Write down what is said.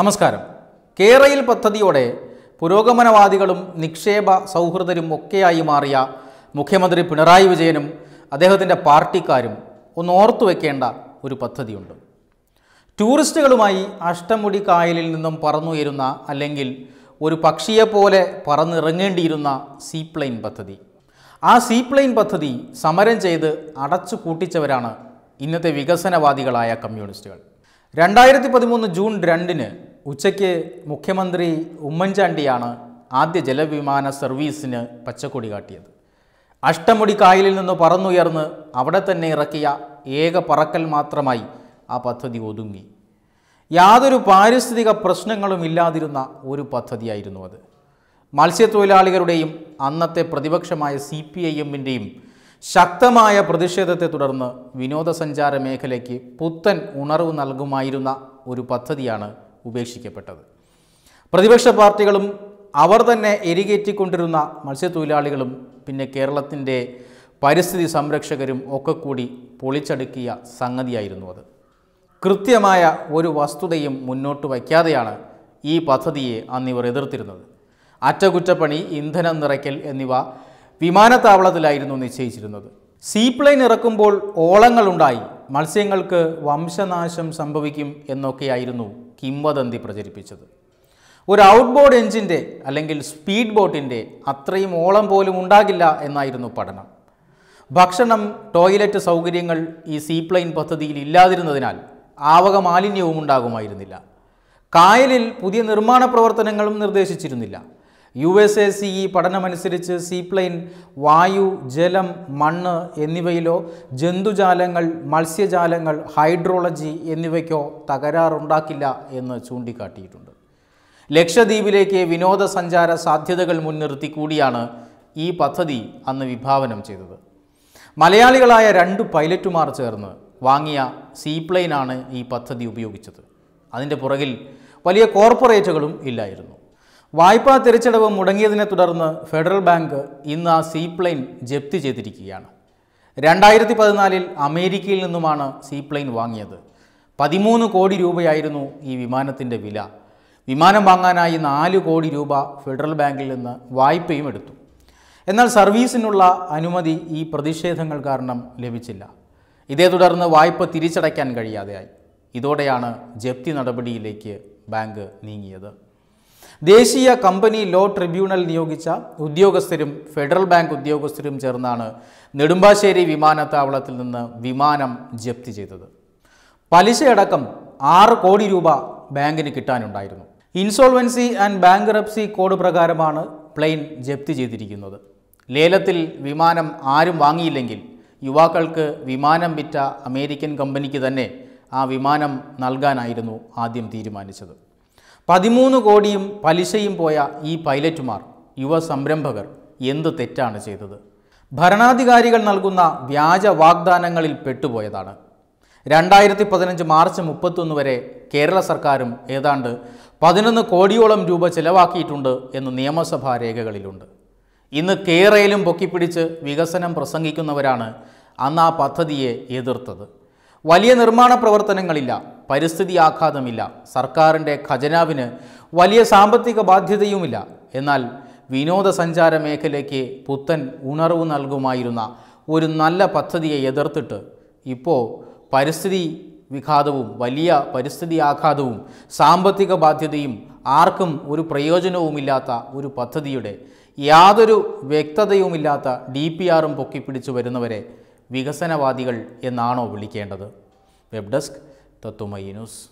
നമസ്കാരം കേരയിൽ പദ്ധതിയോടെ പുരോഗമനവാദികളും നിക്ഷേപ സൗഹൃദരും ഒക്കെയായി മാറിയ മുഖ്യമന്ത്രി പിണറായി വിജയനും അദ്ദേഹത്തിൻ്റെ പാർട്ടിക്കാരും ഒന്ന് ഓർത്തു വെക്കേണ്ട ഒരു പദ്ധതിയുണ്ട് ടൂറിസ്റ്റുകളുമായി അഷ്ടമുടി കായലിൽ നിന്നും പറന്നുയരുന്ന അല്ലെങ്കിൽ ഒരു പക്ഷിയെപ്പോലെ പറന്നിറങ്ങേണ്ടിയിരുന്ന സീപ്ലെയിൻ പദ്ധതി ആ സീപ്ലെയിൻ പദ്ധതി സമരം ചെയ്ത് അടച്ചു കൂട്ടിച്ചവരാണ് ഇന്നത്തെ വികസനവാദികളായ കമ്മ്യൂണിസ്റ്റുകൾ രണ്ടായിരത്തി പതിമൂന്ന് ജൂൺ രണ്ടിന് ഉച്ചയ്ക്ക് മുഖ്യമന്ത്രി ഉമ്മൻചാണ്ടിയാണ് ആദ്യ ജലവിമാന സർവീസിന് പച്ചക്കൊടി കാട്ടിയത് അഷ്ടമുടി കായലിൽ നിന്ന് പറന്നുയർന്ന് അവിടെ തന്നെ ഇറക്കിയ ഏക പറക്കൽ മാത്രമായി ആ പദ്ധതി ഒതുങ്ങി യാതൊരു പാരിസ്ഥിതിക പ്രശ്നങ്ങളും ഇല്ലാതിരുന്ന ഒരു പദ്ധതിയായിരുന്നു അത് മത്സ്യത്തൊഴിലാളികളുടെയും അന്നത്തെ പ്രതിപക്ഷമായ സി പി ഐ എമ്മിൻ്റെയും ശക്തമായ പ്രതിഷേധത്തെ തുടർന്ന് വിനോദസഞ്ചാര മേഖലയ്ക്ക് പുത്തൻ ഉണർവ് നൽകുമായിരുന്ന ഒരു പദ്ധതിയാണ് ഉപേക്ഷിക്കപ്പെട്ടത് പ്രതിപക്ഷ പാർട്ടികളും അവർ തന്നെ എരികേറ്റിക്കൊണ്ടിരുന്ന മത്സ്യത്തൊഴിലാളികളും പിന്നെ കേരളത്തിൻ്റെ പരിസ്ഥിതി സംരക്ഷകരും ഒക്കെ കൂടി പൊളിച്ചടുക്കിയ സംഗതിയായിരുന്നു അത് കൃത്യമായ ഒരു വസ്തുതയും മുന്നോട്ട് വയ്ക്കാതെയാണ് ഈ പദ്ധതിയെ അന്നിവർ എതിർത്തിരുന്നത് അറ്റകുറ്റപ്പണി ഇന്ധനം നിറയ്ക്കൽ എന്നിവ വിമാനത്താവളത്തിലായിരുന്നു നിശ്ചയിച്ചിരുന്നത് സീപ്ലെയിൻ ഇറക്കുമ്പോൾ ഓളങ്ങളുണ്ടായി മത്സ്യങ്ങൾക്ക് വംശനാശം സംഭവിക്കും എന്നൊക്കെയായിരുന്നു കിംവദന്തി പ്രചരിപ്പിച്ചത് ഒരു ഔട്ട്ബോർഡ് എഞ്ചിൻ്റെ അല്ലെങ്കിൽ സ്പീഡ് ബോട്ടിൻ്റെ അത്രയും ഓളം പോലും ഉണ്ടാകില്ല എന്നായിരുന്നു പഠനം ഭക്ഷണം ടോയ്ലറ്റ് സൗകര്യങ്ങൾ ഈ സീപ്ലെയിൻ പദ്ധതിയിൽ ഇല്ലാതിരുന്നതിനാൽ ആവക മാലിന്യവും ഉണ്ടാകുമായിരുന്നില്ല കായലിൽ പുതിയ നിർമ്മാണ പ്രവർത്തനങ്ങളും നിർദ്ദേശിച്ചിരുന്നില്ല U S A C E പഠനമനുസരിച്ച് സീപ്ലെയിൻ വായു ജലം മണ്ണ് എന്നിവയിലോ ജന്തുജാലങ്ങൾ മത്സ്യജാലങ്ങൾ ഹൈഡ്രോളജി എന്നിവയ്ക്കോ തകരാറുണ്ടാക്കില്ല എന്ന് ചൂണ്ടിക്കാട്ടിയിട്ടുണ്ട് ലക്ഷദ്വീപിലേക്ക് വിനോദസഞ്ചാര സാധ്യതകൾ മുൻനിർത്തി കൂടിയാണ് ഈ പദ്ധതി അന്ന് വിഭാവനം ചെയ്തത് മലയാളികളായ രണ്ട് പൈലറ്റുമാർ ചേർന്ന് വാങ്ങിയ സീപ്ലെയിനാണ് ഈ പദ്ധതി ഉപയോഗിച്ചത് അതിൻ്റെ പുറകിൽ വലിയ കോർപ്പറേറ്റുകളും ഇല്ലായിരുന്നു വായ്പാ തിരിച്ചടവ് മുടങ്ങിയതിനെ തുടർന്ന് ഫെഡറൽ ബാങ്ക് ഇന്ന് ആ സീപ്ലെയിൻ ജപ്തി ചെയ്തിരിക്കുകയാണ് രണ്ടായിരത്തി പതിനാലിൽ അമേരിക്കയിൽ നിന്നുമാണ് സീപ്ലെയിൻ വാങ്ങിയത് പതിമൂന്ന് കോടി രൂപയായിരുന്നു ഈ വിമാനത്തിൻ്റെ വില വിമാനം വാങ്ങാനായി നാല് കോടി രൂപ ഫെഡറൽ ബാങ്കിൽ നിന്ന് വായ്പയും എടുത്തു എന്നാൽ സർവീസിനുള്ള അനുമതി ഈ പ്രതിഷേധങ്ങൾ കാരണം ലഭിച്ചില്ല ഇതേ തുടർന്ന് വായ്പ തിരിച്ചടയ്ക്കാൻ കഴിയാതെയായി ഇതോടെയാണ് ജപ്തി നടപടിയിലേക്ക് ബാങ്ക് നീങ്ങിയത് ദേശീയ കമ്പനി ലോ ട്രിബ്യൂണൽ നിയോഗിച്ച ഉദ്യോഗസ്ഥരും ഫെഡറൽ ബാങ്ക് ഉദ്യോഗസ്ഥരും ചേർന്നാണ് നെടുമ്പാശ്ശേരി വിമാനത്താവളത്തിൽ നിന്ന് വിമാനം ജപ്തി ചെയ്തത് പലിശയടക്കം ആറ് കോടി രൂപ ബാങ്കിന് കിട്ടാനുണ്ടായിരുന്നു insolvency and bankruptcy code പ്രകാരമാണ് പ്ലെയിൻ ജപ്തി ചെയ്തിരിക്കുന്നത് ലേലത്തിൽ വിമാനം ആരും വാങ്ങിയില്ലെങ്കിൽ യുവാക്കൾക്ക് വിമാനം വിറ്റ അമേരിക്കൻ കമ്പനിക്ക് തന്നെ ആ വിമാനം നൽകാനായിരുന്നു ആദ്യം തീരുമാനിച്ചത് പതിമൂന്ന് കോടിയും പലിശയും പോയ ഈ പൈലറ്റുമാർ യുവ സംരംഭകർ എന്ത് തെറ്റാണ് ചെയ്തത് ഭരണാധികാരികൾ നൽകുന്ന വ്യാജ വാഗ്ദാനങ്ങളിൽ പെട്ടുപോയതാണ് രണ്ടായിരത്തി പതിനഞ്ച് മാർച്ച് മുപ്പത്തൊന്ന് വരെ കേരള സർക്കാരും ഏതാണ്ട് പതിനൊന്ന് കോടിയോളം രൂപ ചെലവാക്കിയിട്ടുണ്ട് എന്ന് നിയമസഭാ രേഖകളിലുണ്ട് ഇന്ന് കേരയിലും പൊക്കിപ്പിടിച്ച് വികസനം പ്രസംഗിക്കുന്നവരാണ് അന്ന് ആ പദ്ധതിയെ എതിർത്തത് വലിയ നിർമ്മാണ പ്രവർത്തനങ്ങളില്ല പരിസ്ഥിതി ആഘാതമില്ല സർക്കാരിൻ്റെ ഖജനാവിന് വലിയ സാമ്പത്തിക ബാധ്യതയുമില്ല എന്നാൽ വിനോദസഞ്ചാര മേഖലയ്ക്ക് പുത്തൻ ഉണർവ് നൽകുമായിരുന്ന ഒരു നല്ല പദ്ധതിയെ എതിർത്തിട്ട് ഇപ്പോൾ പരിസ്ഥിതി വിഘാതവും വലിയ പരിസ്ഥിതി ആഘാതവും സാമ്പത്തിക ബാധ്യതയും ആർക്കും ഒരു പ്രയോജനവുമില്ലാത്ത ഒരു പദ്ധതിയുടെ യാതൊരു വ്യക്തതയുമില്ലാത്ത ഡി പി ആറും പൊക്കിപ്പിടിച്ചു വരുന്നവരെ വികസനവാദികൾ എന്നാണോ വിളിക്കേണ്ടത് വെബ് ഡെസ്ക് तत्वमयी ന്യൂസ്